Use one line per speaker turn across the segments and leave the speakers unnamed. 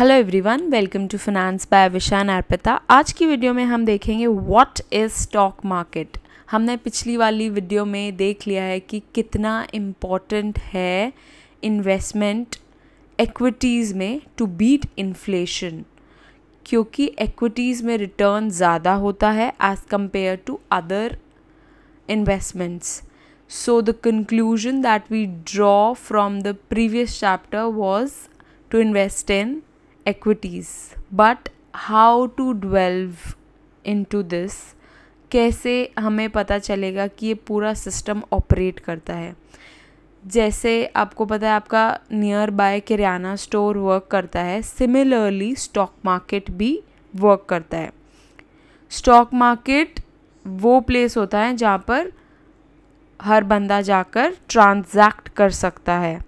Hello everyone welcome to finance by Vishan Arpita आज की video में हम देखेंगे व्हाट इज़ स्टॉक मार्केट हमने पिछली वाली वीडियो में देख लिया है कि कितना इम्पॉर्टेंट है इन्वेस्टमेंट एक्विटीज़ में टू बीट इन्फ्लेशन क्योंकि एक्विटीज़ में रिटर्न ज़्यादा होता है as compare to other investments so the conclusion that we draw from the previous chapter was to invest in equities. But how to dwell into this? कैसे हमें पता चलेगा कि ये पूरा सिस्टम ऑपरेट करता है जैसे आपको पता है आपका नियर बाय किराना स्टोर वर्क करता है सिमिलरली स्टॉक मार्केट भी वर्क करता है स्टॉक मार्केट वो प्लेस होता है जहाँ पर हर बंदा जाकर ट्रांजैक्ट कर सकता है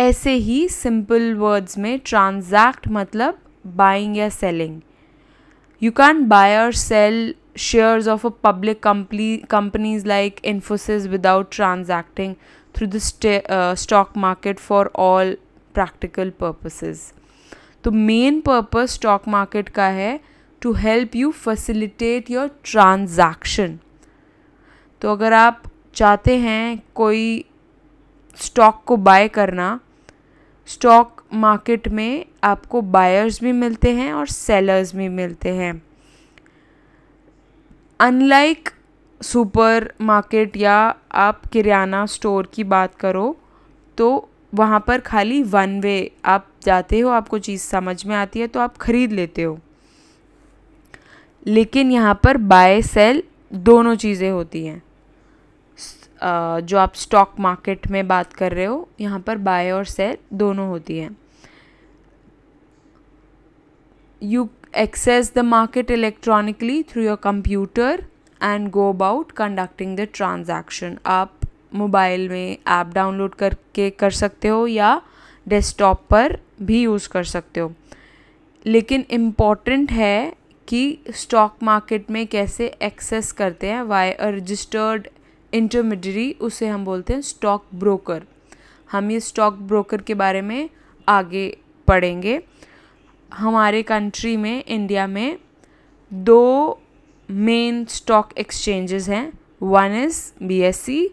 ऐसे ही सिंपल वर्ड्स में ट्रांजैक्ट मतलब बाइंग या सेलिंग यू कैन बाय और sell shares of a public companies like Infosys without transacting through the stock market for all practical purposes तो मेन पर्पस स्टॉक मार्केट का है to help you facilitate your transaction तो अगर आप चाहते हैं कोई स्टॉक को बाय करना स्टॉक मार्केट में आपको बायर्स भी मिलते हैं और सेलर्स भी मिलते हैं अनलाइक सुपर मार्केट या आप किराना स्टोर की बात करो तो वहाँ पर खाली वन वे आप जाते हो आपको चीज़ समझ में आती है तो आप ख़रीद लेते हो लेकिन यहाँ पर बाय सेल दोनों चीज़ें होती हैं जो आप स्टॉक मार्केट में बात कर रहे हो यहाँ पर बाय और सेल दोनों होती हैं you access the market electronically through your computer and go about conducting the transaction आप मोबाइल में ऐप डाउनलोड करके कर सकते हो या डेस्कटॉप पर भी यूज़ कर सकते हो लेकिन इम्पॉर्टेंट है कि स्टॉक मार्केट में कैसे एक्सेस करते हैं वाई अ रजिस्टर्ड इंटरमीडियरी उसे हम बोलते हैं स्टॉक ब्रोकर हम ये स्टॉक ब्रोकर के बारे में आगे पढ़ेंगे हमारे कंट्री में इंडिया में दो मेन स्टॉक एक्सचेंजेस हैं one is B S C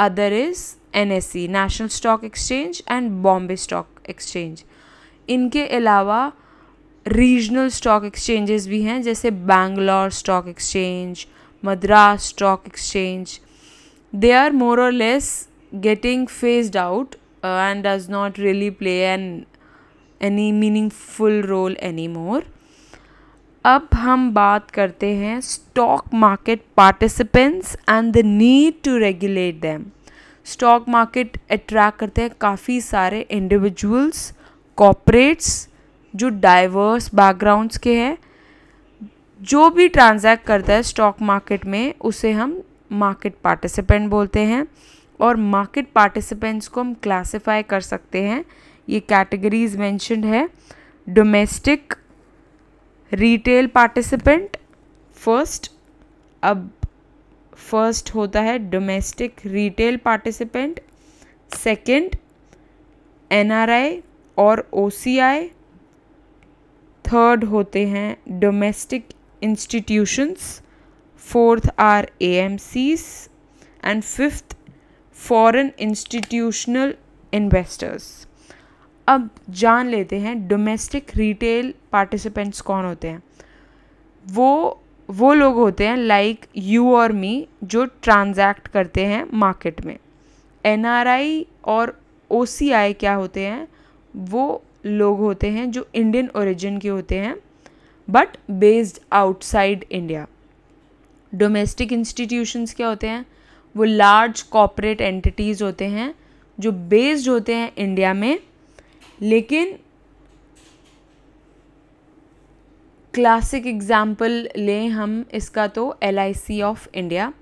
other is N S C national stock exchange and Bombay stock exchange इनके अलावा रीजनल स्टॉक एक्सचेंजेस भी हैं जैसे Bangalore stock exchange Madras stock exchange they are more or less getting phased out uh, and does not really play an any meaningful role anymore अब हम बात करते हैं stock market participants and the need to regulate them stock market attract करते हैं काफ़ी सारे individuals corporates जो डाइवर्स बैकग्राउंड्स के हैं जो भी ट्रांजैक्ट करता है स्टॉक मार्केट में उसे हम मार्केट पार्टिसिपेंट बोलते हैं और मार्केट पार्टिसिपेंट्स को हम क्लासिफाई कर सकते हैं ये कैटेगरीज मैंशनड है डोमेस्टिक रिटेल पार्टिसिपेंट फर्स्ट अब फर्स्ट होता है domestic retail participant second NRI और ओसीआई थर्ड होते हैं domestic institutions fourth are AMCs, and fifth, foreign institutional investors. अब जान लेते हैं डोमेस्टिक रिटेल पार्टिसिपेंट्स कौन होते हैं वो वो लोग होते हैं लाइक यू और मी जो ट्रांजैक्ट करते हैं मार्केट में एन और ओ क्या होते हैं वो लोग होते हैं जो इंडियन ओरिजिन के होते हैं but based outside India domestic institutions क्या होते हैं वो लार्ज कॉपरेट एंटिटीज़ होते हैं जो बेस्ड होते हैं इंडिया में लेकिन क्लासिक एग्ज़ाम्पल लें हम इसका तो L of India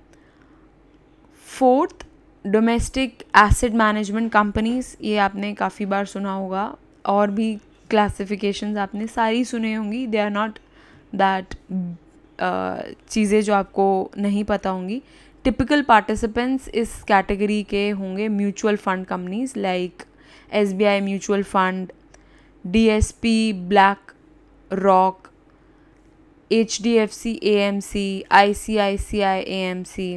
fourth domestic asset management companies ये आपने काफ़ी बार सुना होगा और भी क्लासिफिकेशंस आपने सारी सुने होंगी दे आर नॉट दैट चीज़ें जो आपको नहीं पता होंगी टिपिकल पार्टिसिपेंट्स इस कैटेगरी के होंगे mutual fund companies like S B I mutual fund D S P BlackRock H D F C A M C I C I C I A M C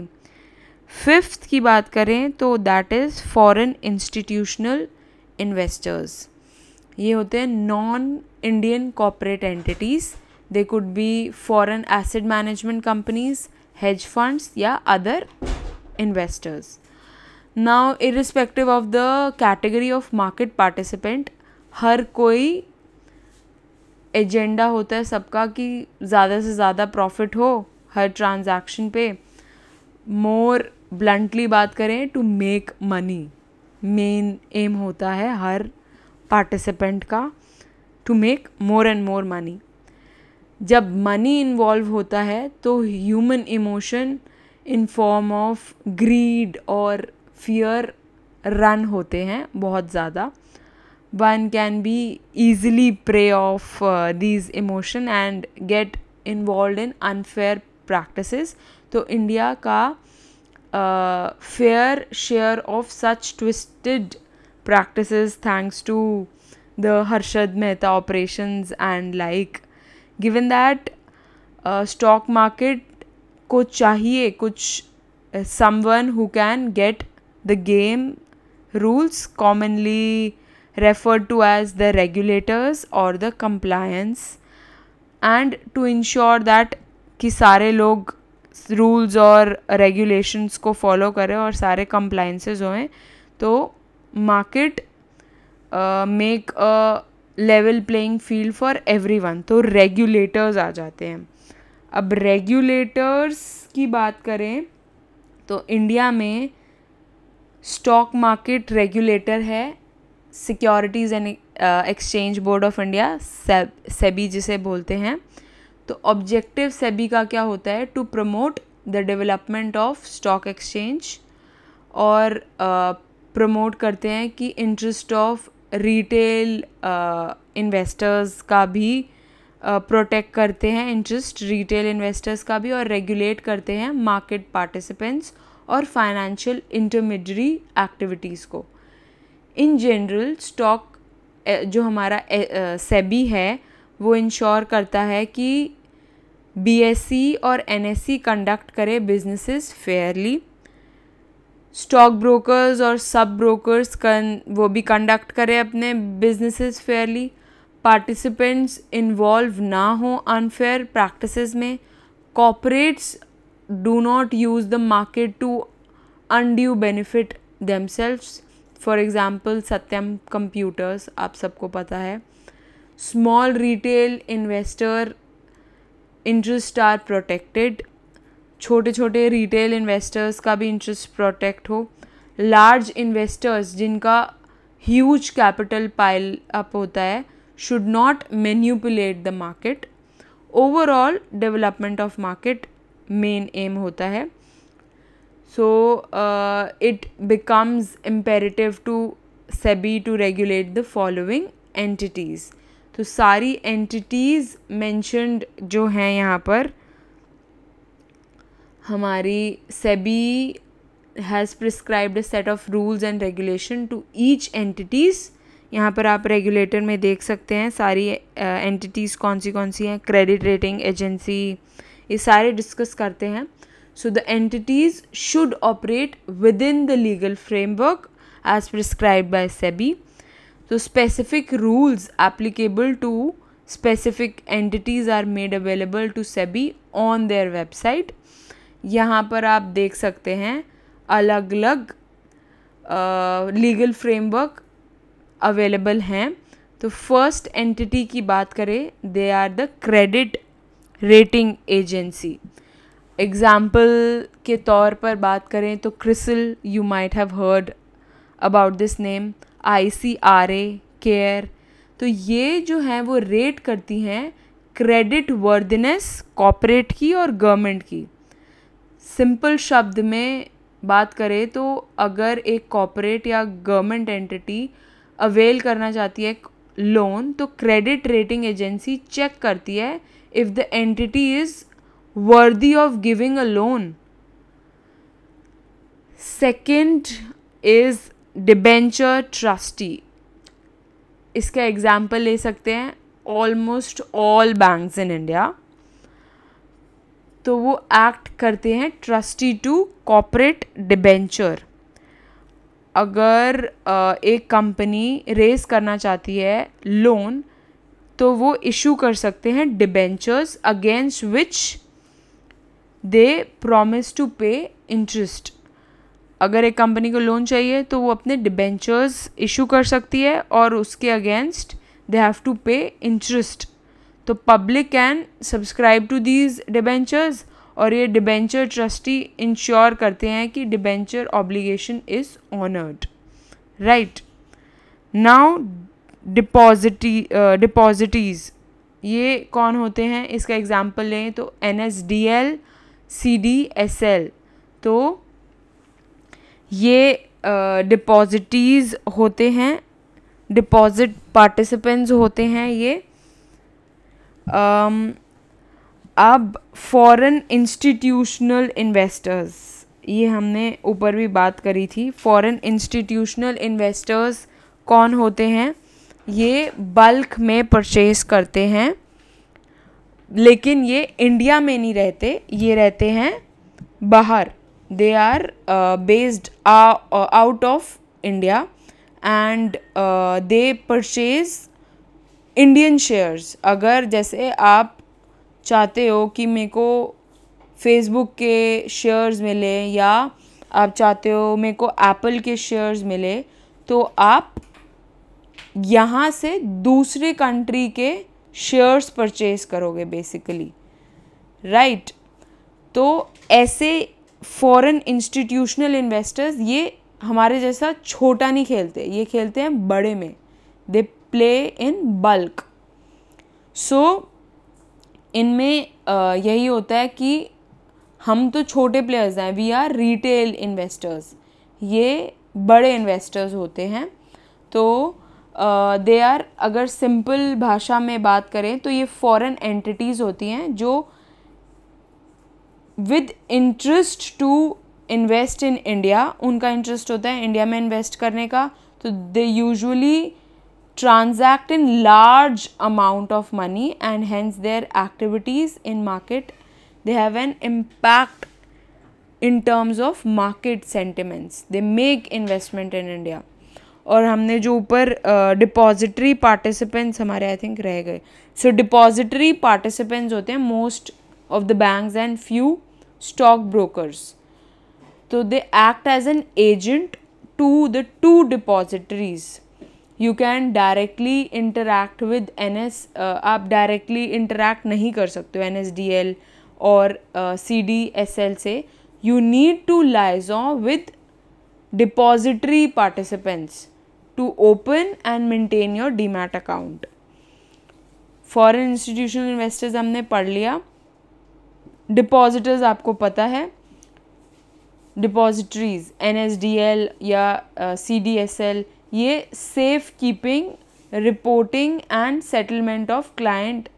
fifth की बात करें तो that is foreign institutional investors ये होते हैं non Indian corporate entities they could be foreign asset management companies hedge funds या other investors now irrespective of the category of market participant हर कोई agenda होता है सबका कि ज़्यादा से ज़्यादा प्रॉफिट हो हर ट्रांजेक्शन पे मोर ब्लंटली बात करें to make money main aim होता है हर पार्टिसिपेंट का to make more and more money जब मनी इन्वॉल्व होता है तो human emotion in form of greed और फियर रन होते हैं बहुत ज़्यादा one can be easily prey of these emotion and get involve in unfair practice तो इंडिया का fair share of such twisted practice thanks to the Harshad Mehta operation and like given that stock market को चाहिए कुछ someone who can get the game rules commonly refer to as the regulators और the compliance and to ensure that कि सारे लोग rules और regulations को follow करें और सारे कंप्लाइंसेस होएं तो market make a level playing field for everyone तो रेगुलेटर्स आ जाते हैं अब रेगुलेटर्स की बात करें तो इंडिया में स्टॉक मार्केट रेगुलेटर है securities and exchange board of India SEBI जिसे बोलते हैं तो ऑब्जेक्टिव सेबी का क्या होता है to promote the development of stock exchange और प्रमोट uh, करते हैं कि interest of retail investors uh, का भी प्रोटेक्ट uh, करते हैं इंटरेस्ट रिटेल इन्वेस्टर्स का भी और रेगुलेट करते हैं मार्केट पार्टिसिपेंट्स और फाइनेंशियल इंटरमीडरी एक्टिविटीज़ को इन जनरल स्टॉक जो हमारा uh, uh, सेबी है वो इंश्योर करता है कि बीएससी e और एनएससी कंडक्ट e करे बिजनेसेस फेयरली स्टॉक ब्रोकर्स और सब ब्रोकर्स वो भी कंडक्ट करें अपने बिजनेस फेयरली पार्टिसिपेंट्स इन्वॉल्व ना हो अनफेयर प्रैक्टिस में corporates do not use the market to undue benefit themselves for example Satyam Computers आप सबको पता है small retail investor interest are protected छोटे छोटे रिटेल इन्वेस्टर्स का भी इंटरेस्ट प्रोटेक्ट हो लार्ज इन्वेस्टर्स जिनका ह्यूज कैपिटल पाइल अप होता है should not manipulate the market overall development of market main aim होता है so it becomes imperative to SEBI to regulate the following entities तो सारी एंटिटीज़ मैंशनड जो हैं यहाँ पर हमारी SEBI has prescribed set of rules and regulation to each entities यहाँ पर आप रेगुलेटर में देख सकते हैं सारी एंटिटीज़ कौन सी कौन सी हैं क्रेडिट रेटिंग एजेंसी ये सारे डिस्कस करते हैं so the entities should operate with in the legal framework as prescribe by SEBI तो specific rules applicable to specific entities are made available to SEBI on their website यहाँ पर आप देख सकते हैं अलग अलग लीगल फ्रेमवर्क अवेलेबल हैं तो फर्स्ट एंटिटी की बात करें they are the credit rating agency example के तौर पर बात करें तो CRISIL you might have heard about this name I C R A CARE तो ये जो हैं वो रेट करती हैं क्रेडिट वर्दनेस कॉपरेट की और गवर्नमेंट की सिंपल शब्द में बात करें तो अगर एक कॉपरेट या गवर्नमेंट एंटिटी अवेल करना चाहती है लोन तो क्रेडिट रेटिंग एजेंसी चेक करती है if the entity is worthy of giving a loan second is debenture trustee इसका एग्जाम्पल ले सकते हैं almost all banks in India तो वो एक्ट करते हैं ट्रस्टी टू कॉपरेट डिबेंचर अगर एक कंपनी रेस करना चाहती है लोन तो वो इशू कर सकते हैं debentures against which they promise to pay interest अगर एक कंपनी को लोन चाहिए तो वो अपने डिबेंचर्स इशू कर सकती है और उसके against they have to pay interest तो public can subscribe to these debentures और ये डिबेंचर ट्रस्टी इंश्योर करते हैं कि debenture obligation is honoured right now depository depositories ये कौन होते हैं इसका एग्ज़ाम्पल लें तो N S D L C D S L तो ये डिपॉजिटीज़ uh, होते हैं डिपॉजिट पार्टिसिपेंट्स होते हैं ये Um, अब फॉरेन इंस्टीट्यूशनल इन्वेस्टर्स ये हमने ऊपर भी बात करी थी फॉरेन इंस्टीट्यूशनल इन्वेस्टर्स कौन होते हैं ये बल्क में परचेज करते हैं लेकिन ये इंडिया में नहीं रहते ये रहते हैं बाहर they are based out of India and they purchase Indian shares अगर जैसे आप चाहते हो कि मेरे को फेसबुक के शेयर्स मिले या आप चाहते हो मेरे को एप्पल के शेयर्स मिले तो आप यहाँ से दूसरे कंट्री के शेयर्स परचेज करोगे बेसिकली राइट तो ऐसे फॉरेन इंस्टीट्यूशनल इन्वेस्टर्स ये हमारे जैसा छोटा नहीं खेलते ये खेलते हैं बड़े में दे प्ले इन बल्क सो इनमें यही होता है कि हम तो छोटे प्लेयर्स हैं वी आर रिटेल इन्वेस्टर्स ये बड़े इन्वेस्टर्स होते हैं तो दे uh, आर अगर सिंपल भाषा में बात करें तो ये फॉरेन एंटिटीज़ होती हैं जो with interest to invest in India उनका इंटरेस्ट होता है इंडिया में इन्वेस्ट करने का तो they usually transact in large amount of money and hence their activities in market they have an impact in terms of market sentiments they make investment in india और हमने जो ऊपर डिपॉजिटरी पार्टिसिपेंट्स हमारे I think रह गए सो depository participants होते हैं most of the banks and few stock brokers तो they act as an agent to the to depositories you can directly interact with N S आप डायरेक्टली इंटरैक्ट नहीं कर सकते हो एन एस डी एल और C D S L से you need to liaise with depository participants to open and maintain your demat account foreign institutional investors हमने पढ़ लिया डिपॉजिटर्स आपको पता है depositories N S D L या C D S L ये safe keeping reporting and settlement of client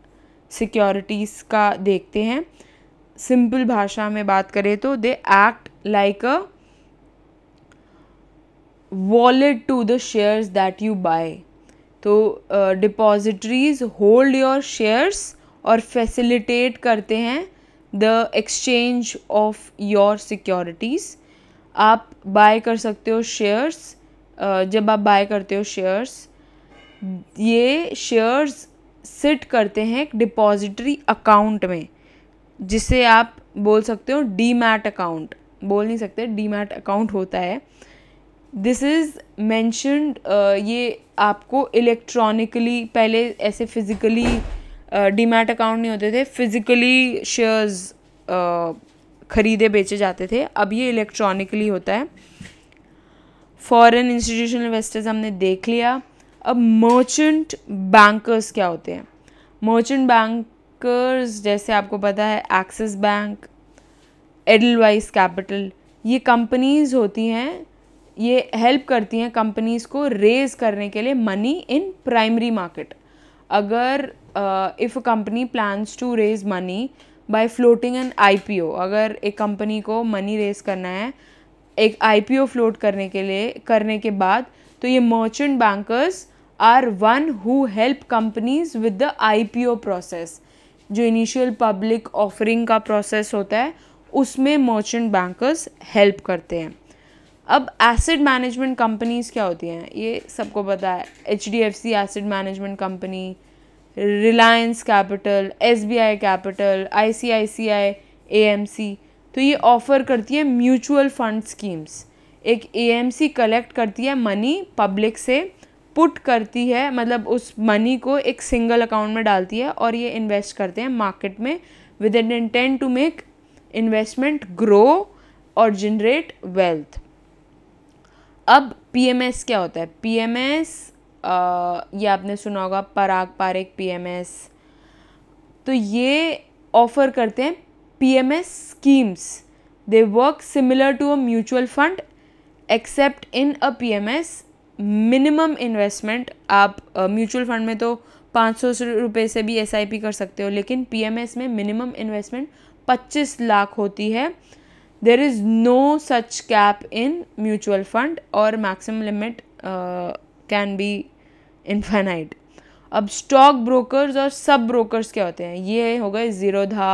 securities का देखते हैं सिंपल भाषा में बात करें तो they act like a wallet to the shares that you buy तो डिपॉजिटरीज होल्ड योर शेयर्स और फैसिलिटेट करते हैं the exchange of your securities आप बाय कर सकते हो शेयर्स जब आप बाय करते हो शेयर्स ये शेयर्स सिट करते हैं एक डिपॉजिटरी अकाउंट में जिसे आप बोल सकते हो डी मैट अकाउंट बोल नहीं सकते डी मैट अकाउंट होता है दिस इज़ मैंशनड ये आपको इलेक्ट्रॉनिकली पहले ऐसे फिज़िकली डी मैट अकाउंट नहीं होते थे फिज़िकली शेयर्स uh, ख़रीदे बेचे जाते थे अब ये इलेक्ट्रॉनिकली होता है फॉरेन इंस्टीट्यूशनल इन्वेस्टर्स हमने देख लिया अब मर्चेंट बैंकर्स क्या होते हैं मर्चेंट बैंकर्स जैसे आपको पता है एक्सिस बैंक एडलवाइज कैपिटल ये कंपनीज होती हैं ये हेल्प करती हैं कंपनीज को रेज करने के लिए मनी इन प्राइमरी मार्केट अगर if a company plans to raise money by floating an IPO अगर एक कंपनी को मनी रेज करना है एक आई फ्लोट करने के लिए करने के बाद तो ये merchant bankers are one who help companies with the I process जो इनिशियल पब्लिक ऑफरिंग का प्रोसेस होता है उसमें मर्चेंट बैंकर्स हेल्प करते हैं अब एसिड मैनेजमेंट कंपनीज़ क्या होती हैं ये सबको पता है H D F C asset management company Reliance Capital S B I Capital I C I C I A M C तो ये ऑफ़र करती है म्यूचुअल फंड स्कीम्स एक एएमसी कलेक्ट करती है मनी पब्लिक से पुट करती है मतलब उस मनी को एक सिंगल अकाउंट में डालती है और ये इन्वेस्ट करते हैं मार्केट में with an intent to make investment grow और जनरेट वेल्थ अब पीएमएस क्या होता है पीएमएस ये आपने सुना होगा पराग पारिक पीएमएस तो ये ऑफ़र करते हैं PMS schemes. They work similar to a mutual fund except in a PMS minimum investment आप म्यूचुअल uh, फंड में तो पाँच सौ रुपये से भी एस आई पी कर सकते हो लेकिन पी एम एस में मिनिमम इन्वेस्टमेंट पच्चीस लाख होती है there is no such cap in mutual fund और maximum limit can be infinite अब स्टॉक ब्रोकर्स और सब ब्रोकर्स क्या होते हैं ये हो गए जीरोधा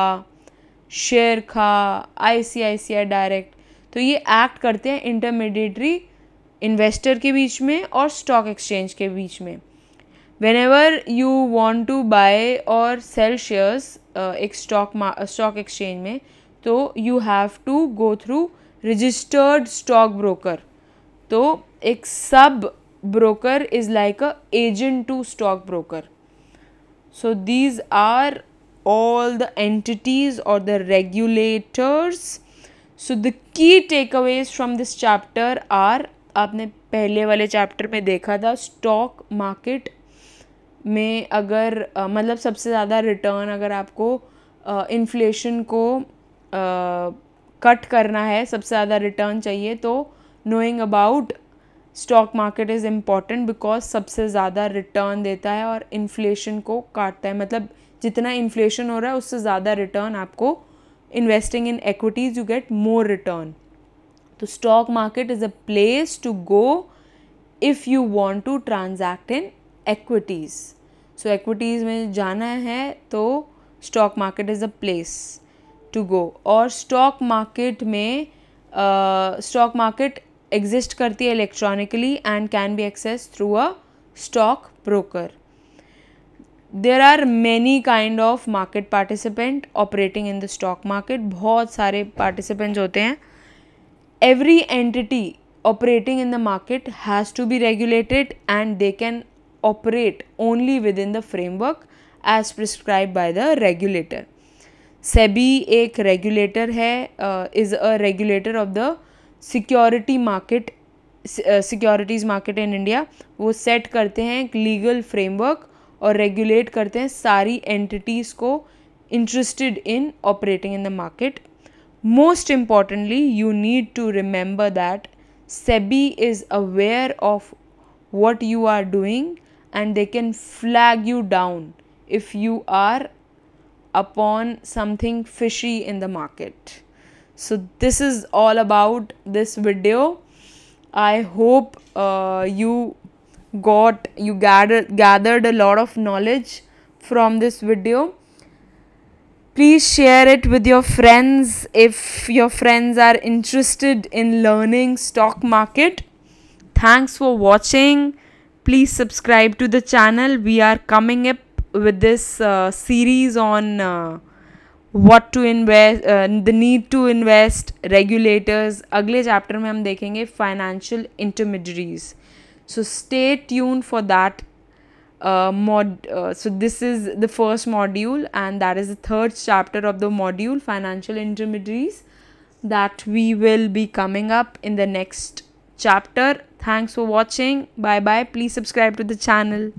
शेयर खा आई डायरेक्ट तो ये एक्ट करते हैं इंटरमीडिएटरी इन्वेस्टर के बीच में और स्टॉक एक्सचेंज के बीच में whenever you want to buy और सेल शेयर्स एक स्टॉक स्टॉक एक्सचेंज में तो you have to go through registered stock broker तो एक sub broker is like a agent to stock broker so these are all the entities or the regulators so the key takeaways from this chapter are आपने पहले वाले chapter में देखा था stock market में अगर uh, मतलब सबसे ज़्यादा रिटर्न अगर आपको इन्फ्लेशन uh, को कट uh, करना है सबसे ज़्यादा रिटर्न चाहिए तो knowing about stock market is important because सबसे ज़्यादा रिटर्न देता है और इन्फ्लेशन को काटता है मतलब जितना इन्फ्लेशन हो रहा है उससे ज़्यादा रिटर्न आपको investing in equities you get more return तो stock market is a place to go if you want to transact in equities so equities में जाना है तो stock market is a place to go और stock market में uh, stock market exist करती है electronically and can be accessed through a stock broker there are many kind of market participant operating in the stock market बहुत सारे participants होते हैं every entity operating in the market has to be regulated and they can operate only with in the framework as prescribe by the regulator SEBI एक regulator है is a regulator of the security market securities market in India वो set करते हैं एक legal framework और regulate करते हैं सारी एंटिटीज़ को interested in operating in the market most importantly you need to remember that SEBI is aware of what you are doing and they can flag you down if you are upon something fishy in the market so this is all about this video I hope you got you gathered gathered a lot of knowledge from this video please share it with your friends if your friends are interested in learning stock market thanks for watching please subscribe to the channel we are coming up with this uh, series on uh, what to invest uh, the need to invest regulators अगले chapter में हम देखेंगे financial intermediaries. So stay tuned for that uh, mod. Uh, so this is the first module, and that is the third chapter of the module financial intermediaries that we will be coming up in the next chapter. Thanks for watching. Bye bye. Please subscribe to the channel.